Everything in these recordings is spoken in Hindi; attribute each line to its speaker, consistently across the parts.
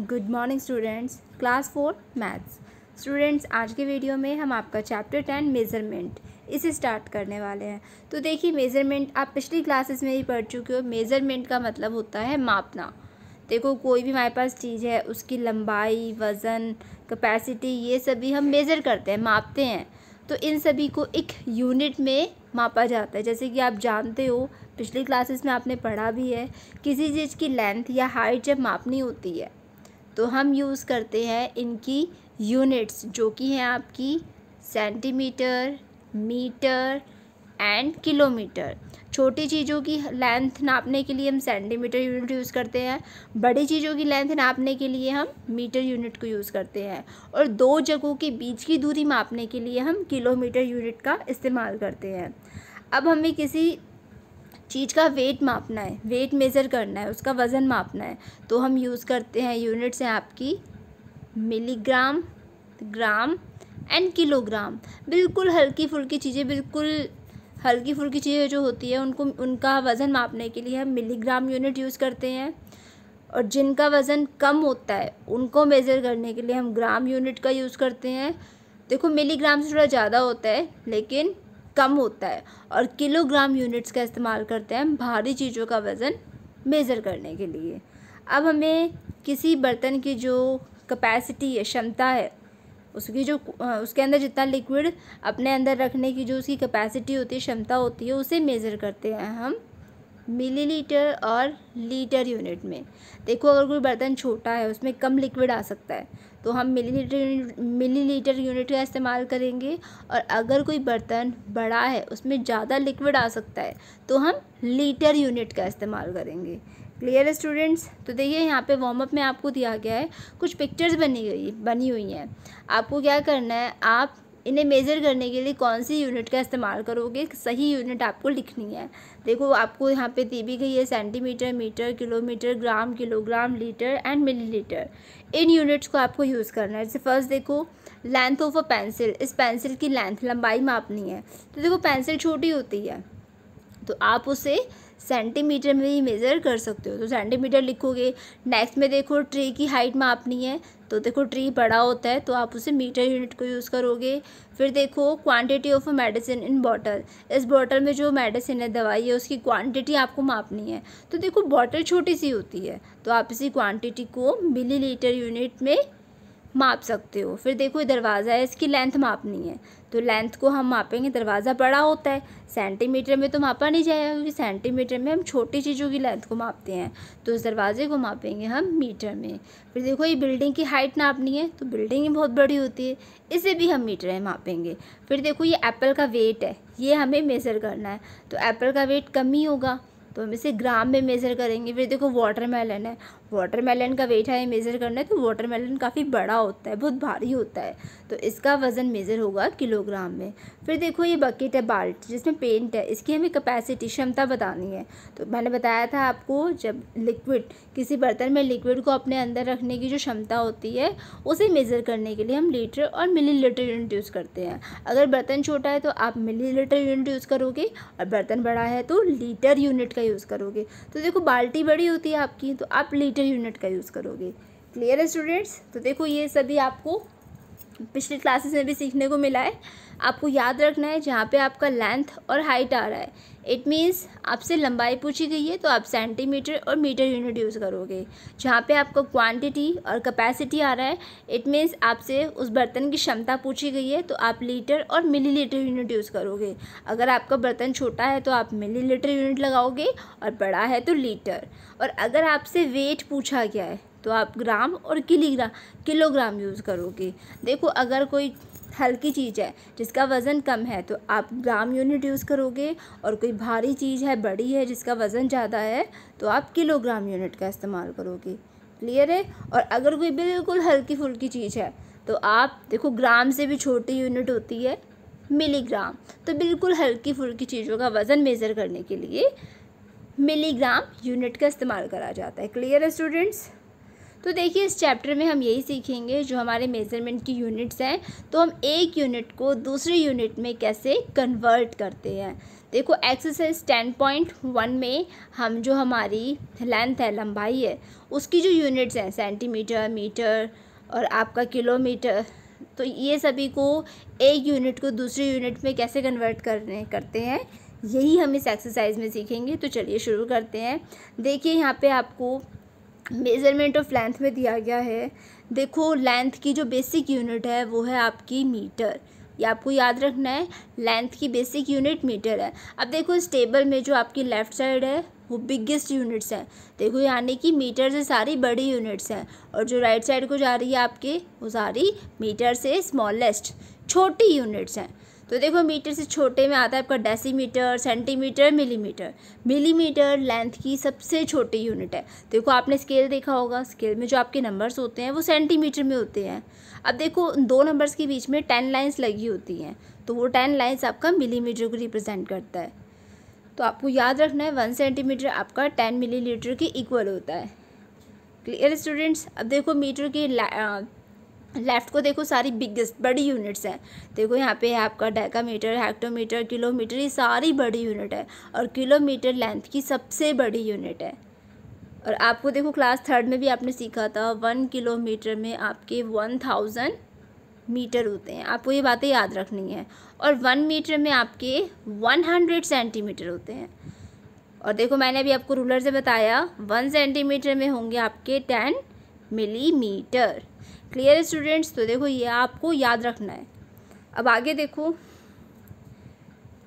Speaker 1: good morning students class four maths students आज के वीडियो में हम आपका चैप्टर टेन मेज़रमेंट इसे स्टार्ट करने वाले हैं तो देखिए मेज़रमेंट आप पिछली क्लासेस में ही पढ़ चुके हो मेज़रमेंट का मतलब होता है मापना देखो कोई भी हमारे पास चीज़ है उसकी लंबाई वज़न कैपेसिटी ये सभी हम मेज़र करते हैं मापते हैं तो इन सभी को एक यूनिट में मापा जाता है जैसे कि आप जानते हो पिछली क्लासेस में आपने पढ़ा भी है किसी चीज़ की लेंथ या हाइट जब मापनी होती है तो हम यूज़ करते हैं इनकी यूनिट्स जो कि हैं आपकी सेंटीमीटर मीटर एंड किलोमीटर छोटी चीज़ों की लेंथ नापने के लिए हम सेंटीमीटर यूनिट यूज़ करते हैं बड़ी चीज़ों की लेंथ नापने के लिए हम मीटर यूनिट को यूज़ करते हैं और दो जगहों के बीच की दूरी मापने के लिए हम किलोमीटर यूनिट का इस्तेमाल करते हैं अब हमें किसी चीज़ का वेट मापना है वेट मेज़र करना है उसका वज़न मापना है तो हम यूज़ करते हैं यूनिट्स हैं आपकी मिलीग्राम ग्राम एंड किलोग्राम बिल्कुल हल्की फुल्की चीज़ें बिल्कुल हल्की फुल्की चीज़ें जो होती है उनको उनका वज़न मापने के लिए हम मिलीग्राम यूनिट यूज़ करते हैं और जिनका वज़न कम होता है उनको मेज़र करने के लिए हम ग्राम यूनिट का यूज़ करते हैं देखो मिलीग्राम से थोड़ा ज़्यादा होता है लेकिन कम होता है और किलोग्राम यूनिट्स का इस्तेमाल करते हैं भारी चीज़ों का वज़न मेज़र करने के लिए अब हमें किसी बर्तन की जो कैपेसिटी है क्षमता है उसकी जो उसके अंदर जितना लिक्विड अपने अंदर रखने की जो उसकी कैपेसिटी होती है क्षमता होती है उसे मेज़र करते हैं हम मिलीलीटर और लीटर यूनिट में देखो अगर कोई बर्तन छोटा है उसमें कम लिक्विड आ सकता है तो हम मिलीलीटर मिलीलीटर यूनिट का इस्तेमाल करेंगे और अगर कोई बर्तन बड़ा है उसमें ज़्यादा लिक्विड आ सकता है तो हम लीटर यूनिट का इस्तेमाल करेंगे क्लियर है स्टूडेंट्स तो देखिए यहाँ पे वार्म अप में आपको दिया गया है कुछ पिक्चर्स बनी गई बनी हुई हैं आपको क्या करना है आप इन्हें मेज़र करने के लिए कौन सी यूनिट का इस्तेमाल करोगे सही यूनिट आपको लिखनी है देखो आपको यहाँ पे दी भी गई है centimetre metre kilometre gram kilogram litre and millilitre इन यूनिट्स को आपको यूज़ करना है जैसे फर्स्ट देखो लेंथ ऑफ अ पेंसिल इस पेंसिल की लेंथ लंबाई मापनी है तो देखो पेंसिल छोटी होती है तो आप उसे सेंटीमीटर में ही मेज़र कर सकते हो तो सेंटीमीटर लिखोगे नेक्स्ट में देखो ट्री की हाइट मापनी है तो देखो ट्री बड़ा होता है तो आप उसे मीटर यूनिट को यूज़ करोगे फिर देखो quantity of medicine in bottle इस बॉटल में जो मेडिसिन है दवाई है उसकी क्वांटिटी आपको मापनी है तो देखो बॉटल छोटी सी होती है तो आप इसी क्वांटिटी को मिलीलीटर यूनिट में माप सकते हो फिर देखो ये दरवाज़ा है इसकी लेंथ मापनी है तो लेंथ को हम मापेंगे दरवाज़ा बड़ा होता है सेंटीमीटर में तो मापा नहीं जाएगा क्योंकि सेंटीमीटर में हम छोटी चीज़ों की लेंथ को मापते हैं तो उस दरवाज़े को मापेंगे हम मीटर में फिर देखो ये बिल्डिंग की हाइट नापनी है तो बिल्डिंग ही बहुत बड़ी होती है इसे भी हम मीटर में मापेंगे फिर देखो ये एप्पल का वेट है ये हमें मेज़र करना है तो एप्पल का वेट कम ही होगा तो हम इसे ग्राम में मेज़र करेंगे फिर देखो वाटरमेलन है वाटरमेलन का वेट हमें मेज़र करना है तो वाटरमेलन काफ़ी बड़ा होता है बहुत भारी होता है तो इसका वज़न मेज़र होगा किलोग्राम में फिर देखो ये बकेट है बाल्टी जिसमें पेंट है इसकी हमें कैपेसिटी क्षमता बतानी है तो मैंने बताया था आपको जब लिक्विड किसी बर्तन में लिक्विड को अपने अंदर रखने की जो क्षमता होती है उसे मेज़र करने के लिए हम लीटर और लीटर यूनिट यूज़ करते हैं अगर बर्तन छोटा है तो आप लीटर यूनिट यूज़ करोगे और बर्तन बड़ा है तो लीटर यूनिट का यूज़ करोगे तो देखो बाल्टी बड़ी होती है आपकी तो आप लीटर मीटर यूनिट का यूज़ करोगे क्लियर है स्टूडेंट्स तो देखो ये सभी आपको पिछले क्लासेस में भी सीखने को मिला है आपको याद रखना है जहाँ पे आपका लेंथ और हाइट आ रहा है इट मीन्स आपसे लंबाई पूछी गई है तो आप सेंटीमीटर और मीटर यूनिट यूज़ करोगे जहाँ पे आपका क्वांटिटी और कैपेसिटी आ रहा है इट मीन्स आपसे उस बर्तन की क्षमता पूछी गई है तो आप लीटर और मिलीलीटर यूनिट यूज़ करोगे अगर आपका बर्तन छोटा है तो आप मिलीलीटर यूनिट लगाओगे और बड़ा है तो लीटर और अगर आपसे वेट पूछा गया है तो आप ग्राम और किलीग्राम किलोग्राम यूज़ करोगे देखो अगर कोई हल्की चीज़ है जिसका वज़न कम है तो आप ग्राम यूनिट यूज़ करोगे और कोई भारी चीज़ है बड़ी है जिसका वज़न ज़्यादा है तो आप किलोग्राम यूनिट का इस्तेमाल करोगे क्लियर है और अगर कोई बिल्कुल हल्की फुल्की चीज़ है तो आप देखो ग्राम से भी छोटी यूनिट होती है मिलीग्राम तो बिल्कुल हल्की फुल्की चीज़ों का वज़न मेज़र करने के लिए मिलीग्राम यूनिट का इस्तेमाल करा जाता है क्लियर है स्टूडेंट्स तो देखिए इस चैप्टर में हम यही सीखेंगे जो हमारे मेज़रमेंट की यूनिट्स हैं तो हम एक यूनिट को दूसरे यूनिट में कैसे कन्वर्ट करते हैं देखो एक्सरसाइज टेन पॉइंट वन में हम जो हमारी लेंथ है लंबाई है उसकी जो यूनिट्स हैं सेंटीमीटर मीटर और आपका किलोमीटर तो ये सभी को एक यूनिट को दूसरे यूनिट में कैसे कन्वर्ट करने करते हैं यही हम इस एक्सरसाइज में सीखेंगे तो चलिए शुरू करते हैं देखिए यहाँ पे आपको मेज़रमेंट ऑफ लेंथ में दिया गया है देखो लेंथ की जो बेसिक यूनिट है वो है आपकी मीटर ये आपको याद रखना है लेंथ की बेसिक यूनिट मीटर है अब देखो इस टेबल में जो आपकी लेफ़्ट साइड है वो बिगेस्ट यूनिट्स हैं देखो यानी कि मीटर से सारी बड़ी यूनिट्स हैं और जो राइट साइड को जा रही है आपके वो सारी मीटर से स्मॉलेस्ट छोटी यूनिट्स हैं तो देखो मीटर से छोटे में आता है आपका decimetre centimetre millimetre millimetre length की सबसे छोटी यूनिट है देखो आपने स्केल देखा होगा स्केल में जो आपके नंबर्स होते हैं वो सेंटीमीटर में होते हैं अब देखो दो नंबर्स के बीच में टेन लाइन्स लगी होती हैं तो वो टेन लाइन्स आपका मिलीमीटर को रिप्रेजेंट करता है तो आपको याद रखना है वन सेंटीमीटर आपका टेन मिली के इक्वल होता है क्लियर स्टूडेंट्स अब देखो मीटर की लेफ़्ट को देखो सारी बिगेस्ट बड़ी यूनिट्स हैं देखो यहाँ पे है आपका डेकामीटर हेक्टोमीटर किलोमीटर ये सारी बड़ी यूनिट है और किलोमीटर लेंथ की सबसे बड़ी यूनिट है और आपको देखो क्लास थर्ड में भी आपने सीखा था वन किलोमीटर में आपके वन थाउजेंड मीटर होते हैं आपको ये बातें याद रखनी है और वन मीटर में आपके वन हंड्रेड सेंटीमीटर होते हैं और देखो मैंने अभी आपको रूलर से बताया वन सेंटीमीटर में होंगे आपके टेन मिलीमीटर क्लियर स्टूडेंट्स तो देखो ये आपको याद रखना है अब आगे देखो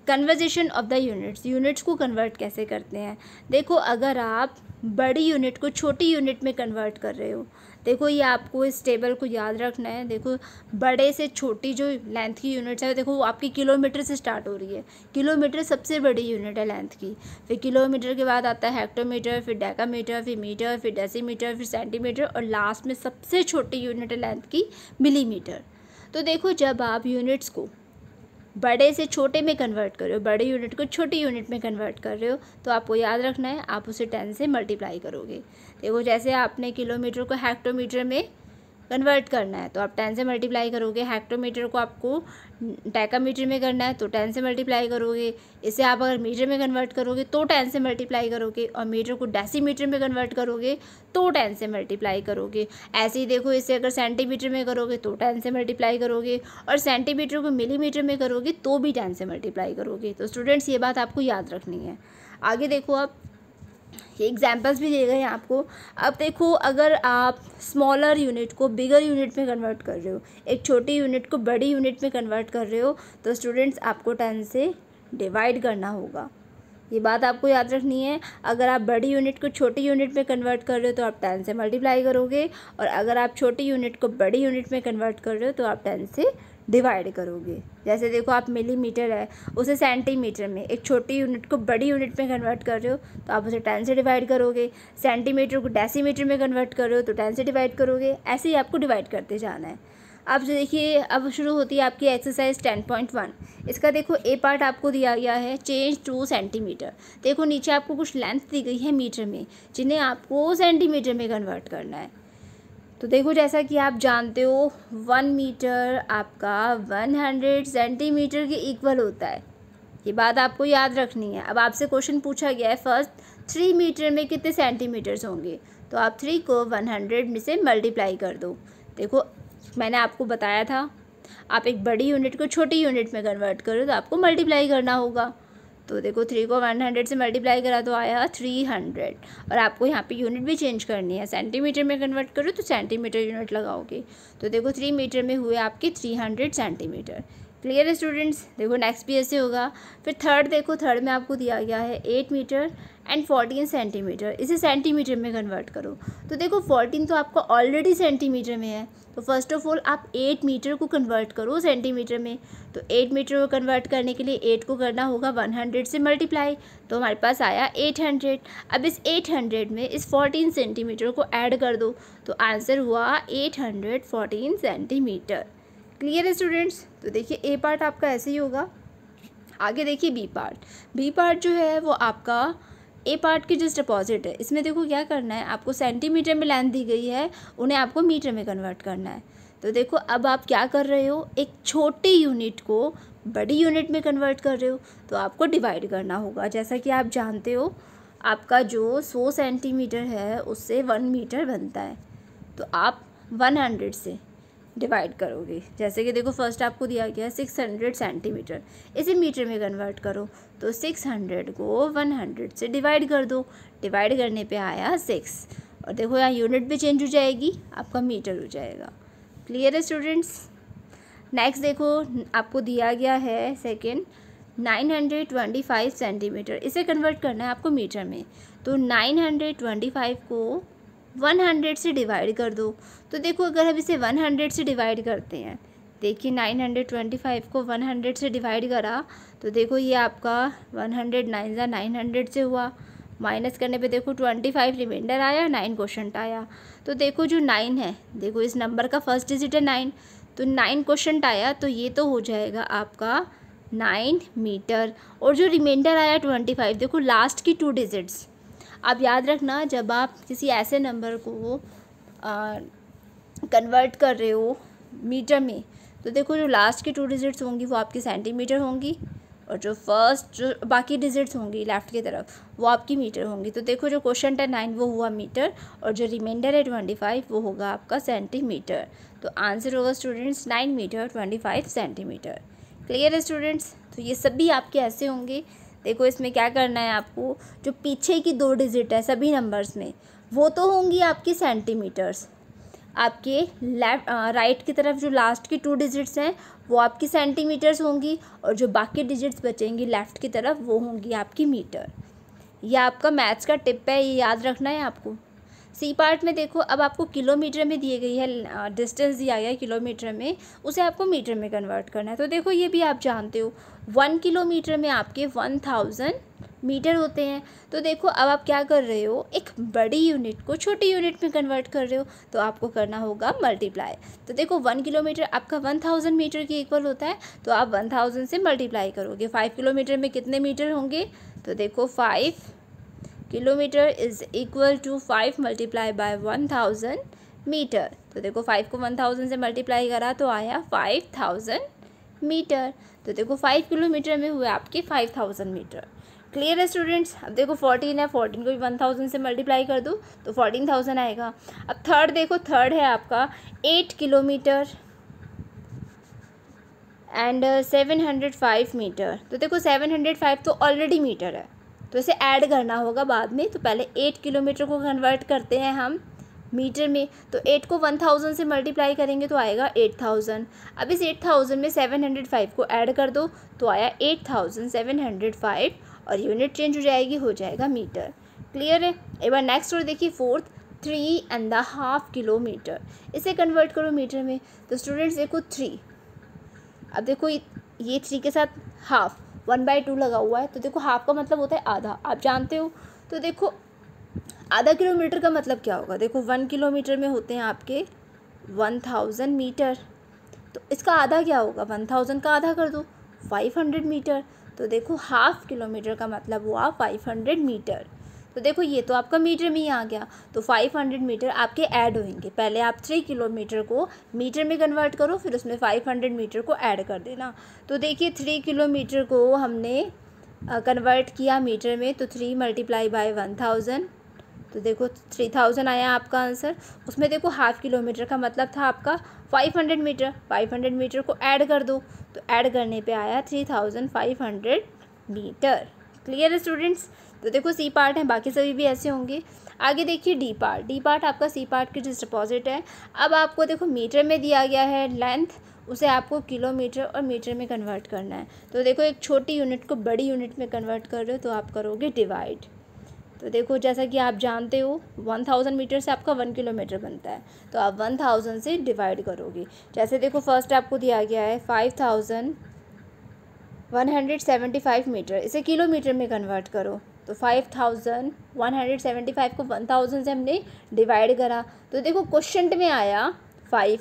Speaker 1: conversion of the units units को कन्वर्ट कैसे करते हैं देखो अगर आप बड़ी यूनिट को छोटी यूनिट में कन्वर्ट कर रहे हो देखो ये आपको इस टेबल को याद रखना है देखो बड़े से छोटी जो लेंथ की यूनिट्स है देखो आपकी किलोमीटर से स्टार्ट हो रही है किलोमीटर सबसे बड़ी यूनिट है लेंथ की फिर किलोमीटर के बाद आता है हेक्टोमीटर फिर डेकामीटर फिर मीटर फिर डेसीमीटर फिर सेंटीमीटर और लास्ट में सबसे छोटी यूनिट है लेंथ की मिलीमीटर तो देखो जब आप यूनिट्स को बड़े से छोटे में कन्वर्ट कर रहे हो बड़े यूनिट को छोटी यूनिट में कन्वर्ट कर रहे हो तो आपको याद रखना है आप उसे टेन से मल्टीप्लाई करोगे देखो जैसे आपने किलोमीटर को हेक्टोमीटर में कन्वर्ट करना है तो आप टेन से मल्टीप्लाई करोगे हेक्टोमीटर को आपको मीटर में करना है तो टेन से मल्टीप्लाई करोगे इसे आप अगर मीटर में कन्वर्ट करोगे तो टेन से मल्टीप्लाई करोगे और मीटर को डेसीमीटर में कन्वर्ट करोगे तो टेन से मल्टीप्लाई करोगे ऐसे ही देखो इसे अगर सेंटीमीटर में करोगे तो टेन से मल्टीप्लाई करोगे और सेंटीमीटर को मिलीमीटर में करोगे तो भी टेन से मल्टीप्लाई करोगे तो स्टूडेंट्स ये बात आपको याद रखनी है आगे देखो आप ये एग्जाम्पल्स भी दिए गए हैं आपको अब देखो अगर आप स्मॉलर यूनिट को बिगर यूनिट में कन्वर्ट कर रहे हो एक छोटी यूनिट को बड़ी यूनिट में कन्वर्ट कर रहे हो तो स्टूडेंट्स आपको टेन से डिवाइड करना होगा ये बात आपको याद रखनी है अगर आप बड़ी यूनिट को छोटी यूनिट में कन्वर्ट कर रहे हो तो आप टेन से मल्टीप्लाई करोगे और अगर आप छोटी यूनिट को बड़ी यूनिट में कन्वर्ट कर रहे हो तो आप टेन से डिवाइड करोगे जैसे देखो आप मिलीमीटर है उसे सेंटीमीटर में एक छोटी यूनिट को बड़ी यूनिट में कन्वर्ट कर रहे हो तो आप उसे टेन से डिवाइड करोगे सेंटीमीटर को डेसीमीटर में कन्वर्ट कर रहे हो तो टेन से डिवाइड करोगे ऐसे ही आपको डिवाइड करते जाना है अब जो देखिए अब शुरू होती है आपकी एक्सरसाइज टेन पॉइंट वन इसका देखो ए पार्ट आपको दिया गया है चेंज टू सेंटीमीटर देखो नीचे आपको कुछ लेंथ दी गई है मीटर में जिन्हें आपको सेंटीमीटर में कन्वर्ट करना है तो देखो जैसा कि आप जानते हो वन मीटर आपका वन हंड्रेड सेंटीमीटर के इक्वल होता है ये बात आपको याद रखनी है अब आपसे क्वेश्चन पूछा गया है फर्स्ट थ्री मीटर में कितने सेंटीमीटर्स होंगे तो आप थ्री को वन हंड्रेड में से मल्टीप्लाई कर दो देखो मैंने आपको बताया था आप एक बड़ी यूनिट को छोटी यूनिट में कन्वर्ट करो तो आपको मल्टीप्लाई करना होगा तो देखो थ्री को वन हंड्रेड से मल्टीप्लाई करा तो आया थ्री हंड्रेड और आपको यहाँ पे यूनिट भी चेंज करनी है सेंटीमीटर में कन्वर्ट करो तो सेंटीमीटर यूनिट लगाओगे तो देखो थ्री मीटर में हुए आपके थ्री हंड्रेड सेंटीमीटर क्लियर है स्टूडेंट्स देखो नेक्स्ट भी ऐसे होगा फिर थर्ड देखो थर्ड में आपको दिया गया है eight metre and fourteen centimetre इसे सेंटीमीटर में कन्वर्ट करो तो देखो फोर्टीन तो आपका ऑलरेडी सेंटीमीटर में है तो फर्स्ट ऑफ ऑल आप एट मीटर को कन्वर्ट करो सेंटीमीटर में तो एट मीटर को कन्वर्ट करने के लिए एट को करना होगा वन हंड्रेड से मल्टीप्लाई तो हमारे पास आया एट हंड्रेड अब इस एट हंड्रेड में इस फोर्टीन सेंटीमीटर को ऐड कर दो तो आंसर हुआ eight hundred fourteen centimetre clear है स्टूडेंट्स तो देखिए ए पार्ट आपका ऐसे ही होगा आगे देखिए बी पार्ट बी पार्ट जो है वो आपका ए पार्ट की जिस डिपॉजिट है इसमें देखो क्या करना है आपको सेंटीमीटर में लेंथ दी गई है उन्हें आपको मीटर में कन्वर्ट करना है तो देखो अब आप क्या कर रहे हो एक छोटी यूनिट को बड़ी यूनिट में कन्वर्ट कर रहे हो तो आपको डिवाइड करना होगा जैसा कि आप जानते हो आपका जो सौ सेंटीमीटर है उससे वन मीटर बनता है तो आप वन हंड्रेड से डिवाइड करोगे जैसे कि देखो फर्स्ट आपको दिया गया है सिक्स हंड्रेड सेंटीमीटर इसे मीटर में कन्वर्ट करो तो सिक्स हंड्रेड को वन हंड्रेड से डिवाइड कर दो डिवाइड करने पे आया सिक्स और देखो यहाँ यूनिट भी चेंज हो जाएगी आपका मीटर हो जाएगा क्लियर है स्टूडेंट्स नेक्स्ट देखो आपको दिया गया है second nine hundred twenty five centimetre इसे कन्वर्ट करना है आपको मीटर में तो नाइन हंड्रेड ट्वेंटी फाइव को वन हंड्रेड से डिवाइड कर दो तो देखो अगर हम इसे वन हंड्रेड से डिवाइड करते हैं देखिए नाइन हंड्रेड ट्वेंटी फाइव को वन हंड्रेड से डिवाइड करा तो देखो ये आपका one hundred nine nine hundred से हुआ माइनस करने पे देखो ट्वेंटी फाइव रिमाइंडर आया नाइन क्वेश्चन आया तो देखो जो नाइन है देखो इस नंबर का फर्स्ट डिजिट है नाइन तो नाइन क्वेश्चन आया तो ये तो हो जाएगा आपका नाइन मीटर और जो रिमाइंडर आया ट्वेंटी फाइव देखो लास्ट की टू डिजिट्स आप याद रखना जब आप किसी ऐसे नंबर को कन्वर्ट कर रहे हो मीटर में तो देखो जो लास्ट के टू डिजिट्स होंगी वो आपकी सेंटीमीटर होंगी और जो फर्स्ट जो बाकी डिजिट्स होंगी लेफ़्ट की तरफ वो आपकी मीटर होंगी तो देखो जो क्वेश्चन टेन नाइन वो हुआ मीटर और जो रिमाइंडर है ट्वेंटी फाइव वो होगा आपका सेंटीमीटर तो आंसर होगा students nine metre twenty five centimetre clear है स्टूडेंट्स तो ये सभी आपके ऐसे होंगे देखो इसमें क्या करना है आपको जो पीछे की दो डिजिट है सभी नंबर्स में वो तो होंगी आपकी सेंटीमीटर्स आपके लेफ्ट राइट की तरफ जो लास्ट की टू डिजिट्स हैं वो आपकी सेंटीमीटर्स होंगी और जो बाकी डिजिट्स बचेंगी लेफ़्ट की तरफ वो होंगी आपकी मीटर यह आपका मैथ्स का टिप है ये याद रखना है आपको सी पार्ट में देखो अब आपको किलोमीटर में दी गई है डिस्टेंस दिया गया है किलोमीटर में उसे आपको मीटर में कन्वर्ट करना है तो देखो ये भी आप जानते हो वन किलोमीटर में आपके वन थाउजेंड मीटर होते हैं तो देखो अब आप क्या कर रहे हो एक बड़ी यूनिट को छोटी यूनिट में कन्वर्ट कर रहे हो तो आपको करना होगा मल्टीप्लाई तो देखो वन किलोमीटर आपका वन थाउजेंड मीटर के इक्वल होता है तो आप वन थाउजेंड से मल्टीप्लाई करोगे फाइव किलोमीटर में कितने मीटर होंगे तो देखो five kilometre is equal to five multiply by one thousand metre तो देखो फाइव को वन थाउजेंड से मल्टीप्लाई करा तो आया फाइव थाउजेंड मीटर तो देखो फाइव किलोमीटर में हुए आपके फाइव थाउजेंड मीटर क्लियर है स्टूडेंट्स अब देखो फोर्टीन है फोर्टीन को भी वन थाउजेंड से मल्टीप्लाई कर दो तो फोर्टीन थाउजेंड आएगा अब थर्ड देखो थर्ड है आपका eight kilometre and seven hundred five metre तो देखो सेवन हंड्रेड फाइव तो ऑलरेडी मीटर है तो इसे ऐड करना होगा बाद में तो पहले एट किलोमीटर को कन्वर्ट करते हैं हम मीटर में तो एट को वन थाउजेंड से मल्टीप्लाई करेंगे तो आएगा एट थाउजेंड अब इस एट थाउजेंड में सेवन हंड्रेड फाइव को ऐड कर दो तो आया eight thousand seven hundred five और यूनिट चेंज हो जाएगी हो जाएगा मीटर क्लियर है एक बार नेक्स्ट और देखिए fourth three and the half kilometre इसे कन्वर्ट करो मीटर में तो स्टूडेंट्स देखो थ्री अब देखो ये थ्री के साथ हाफ वन बाई टू लगा हुआ है तो देखो हाफ का मतलब होता है आधा आप जानते हो तो देखो आधा किलोमीटर का मतलब क्या होगा देखो वन किलोमीटर में होते हैं आपके वन थाउजेंड मीटर तो इसका आधा क्या होगा वन थाउजेंड का आधा कर दो फाइव हंड्रेड मीटर तो देखो हाफ किलोमीटर का मतलब हुआ फाइव हंड्रेड मीटर तो देखो ये तो आपका मीटर में ही आ गया तो फाइव हंड्रेड मीटर आपके ऐड होंगे पहले आप थ्री किलोमीटर को मीटर में कन्वर्ट करो फिर उसमें फाइव हंड्रेड मीटर को ऐड कर देना तो देखिए थ्री किलोमीटर को हमने कन्वर्ट किया मीटर में तो three multiply by one thousand तो देखो थ्री थाउजेंड आया आपका आंसर उसमें देखो हाफ़ किलोमीटर का मतलब था आपका five hundred metre five hundred metre को ऐड कर दो तो ऐड करने पे आया three thousand five hundred metre clear है स्टूडेंट्स तो देखो सी पार्ट है बाकी सभी भी ऐसे होंगे आगे देखिए डी पार्ट डी पार्ट आपका सी पार्ट के जस्ट अपोजिट है अब आपको देखो मीटर में दिया गया है लेंथ उसे आपको किलोमीटर और मीटर में कन्वर्ट करना है तो देखो एक छोटी यूनिट को बड़ी यूनिट में कन्वर्ट कर रहे हो तो आप करोगे डिवाइड तो देखो जैसा कि आप जानते हो वन थाउजेंड मीटर से आपका वन किलोमीटर बनता है तो आप वन थाउजेंड से डिवाइड करोगे जैसे देखो फर्स्ट आपको दिया गया है फाइव थाउजेंड 175 मीटर इसे किलोमीटर में कन्वर्ट करो तो 175 को 1000 से हमने डिवाइड करा तो देखो क्वेश्चन में आया फाइव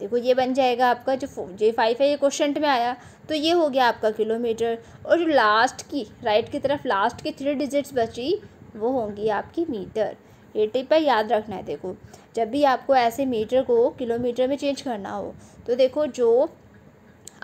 Speaker 1: देखो ये बन जाएगा आपका जो जे फाइव है ये क्वेश्चन में आया तो ये हो गया आपका किलोमीटर और जो लास्ट की राइट की तरफ लास्ट की थ्री डिजिट्स बची वो होंगी आपकी मीटर ये टिप है याद रखना है देखो जब भी आपको ऐसे मीटर को किलोमीटर में चेंज करना हो तो देखो जो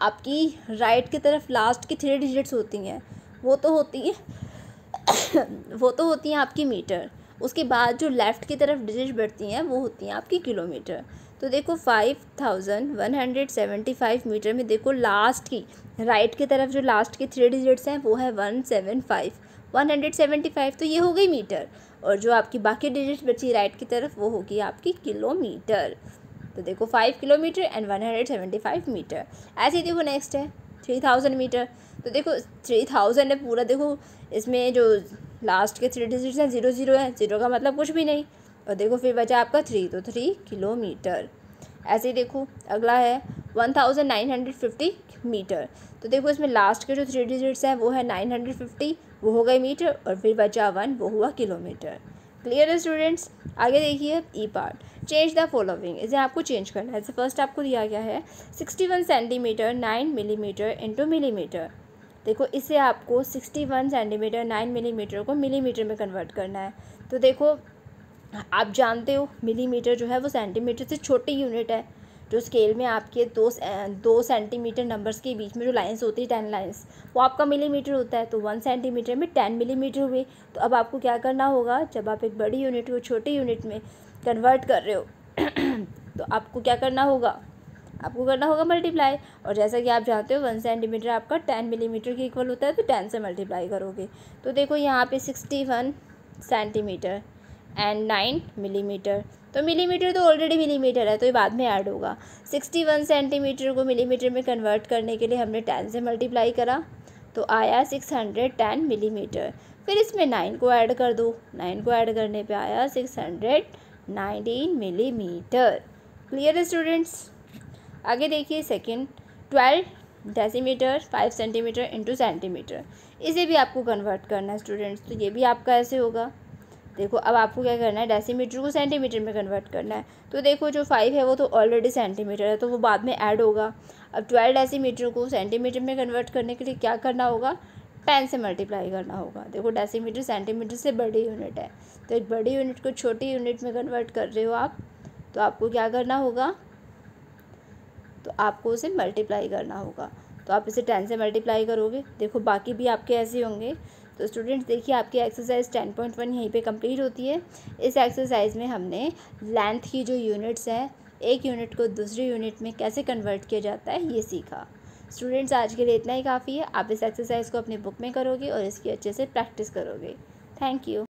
Speaker 1: आपकी राइट की तरफ लास्ट की थ्री डिजिट्स होती हैं वो तो होती है वो तो होती हैं आपकी मीटर उसके बाद जो लेफ़्ट की तरफ डिजिट बढ़ती हैं वो होती हैं आपकी किलोमीटर तो देखो five thousand one hundred seventy five metre में देखो लास्ट की राइट की तरफ जो लास्ट की थ्री डिजिट्स हैं वो है one seven five one hundred seventy five तो ये हो गई मीटर और जो आपकी बाकी डिजिट बची राइट की तरफ वो होगी आपकी किलोमीटर तो देखो five kilometre and one hundred seventy five metre ऐसे ही देखो नेक्स्ट है थ्री थाउजेंड मीटर तो देखो थ्री थाउजेंड है पूरा देखो इसमें जो लास्ट के थ्री डिजिट्स हैं ज़ीरो ज़ीरो है ज़ीरो का मतलब कुछ भी नहीं और देखो फिर बचा आपका थ्री तो थ्री किलोमीटर ऐसे ही देखो अगला है one thousand nine hundred fifty metre तो देखो इसमें लास्ट के जो थ्री डिजिट्स हैं वो है नाइन हंड्रेड फिफ्टी वो हो गए मीटर और फिर बचा वन वो हुआ किलोमीटर क्लियर है स्टूडेंट्स आगे देखिए E e part change the following इसे आपको चेंज करना है फर्स्ट आपको दिया गया है sixty one centimetre nine millimetre into millimetre देखो इसे आपको sixty one centimetre nine millimetre को मिलीमीटर में कन्वर्ट करना है तो देखो आप जानते हो मिलीमीटर जो है वो सेंटीमीटर से छोटी यूनिट है जो स्केल में आपके दो दो सेंटीमीटर नंबर्स के बीच में जो लाइंस होती है टेन लाइंस वो आपका मिलीमीटर होता है तो वन सेंटीमीटर में टेन मिलीमीटर हुए तो अब आपको क्या करना होगा जब आप एक बड़ी यूनिट को छोटी यूनिट में कन्वर्ट कर रहे हो तो आपको क्या करना होगा आपको करना होगा मल्टीप्लाई और जैसा कि आप जानते हो वन सेंटीमीटर आपका टेन मिलीमीटर के इक्वल होता है तो टेन से मल्टीप्लाई करोगे तो देखो यहाँ पे sixty one centimetre and nine millimetre तो मिलीमीटर तो ऑलरेडी मिलीमीटर है तो ये बाद में ऐड होगा सिक्सटी वन सेंटीमीटर को मिलीमीटर में कन्वर्ट करने के लिए हमने टेन से मल्टीप्लाई करा तो आया सिक्स हंड्रेड टेन मिलीमीटर फिर इसमें नाइन को ऐड कर दो नाइन को ऐड करने पे आया six hundred nineteen millimetre clear है स्टूडेंट्स आगे देखिए second twelve decimetre five centimetre into centimetre इसे भी आपको कन्वर्ट करना है स्टूडेंट्स तो ये भी आपका ऐसे होगा देखो अब आपको क्या करना है डेसीमीटर को सेंटीमीटर में कन्वर्ट करना है तो देखो जो फाइव है वो तो ऑलरेडी सेंटीमीटर है तो वो बाद में ऐड होगा अब ट्वेल्व डेसीमीटर को सेंटीमीटर में कन्वर्ट करने के लिए क्या करना होगा पेन से मल्टीप्लाई करना होगा देखो डेसीमीटर सेंटीमीटर से बड़ी यूनिट है तो एक बड़ी यूनिट को छोटी यूनिट में कन्वर्ट कर रहे हो आप तो आपको क्या करना होगा तो आपको उसे मल्टीप्लाई करना होगा तो आप इसे टेन से मल्टीप्लाई करोगे देखो बाकी भी आपके ऐसे होंगे तो स्टूडेंट्स देखिए आपकी एक्सरसाइज टेन पॉइंट वन यहीं पे कंप्लीट होती है इस एक्सरसाइज में हमने लेंथ की जो यूनिट्स हैं एक यूनिट को दूसरी यूनिट में कैसे कन्वर्ट किया जाता है ये सीखा स्टूडेंट्स आज के लिए इतना ही काफ़ी है आप इस एक्सरसाइज को अपने बुक में करोगे और इसकी अच्छे से प्रैक्टिस करोगे थैंक यू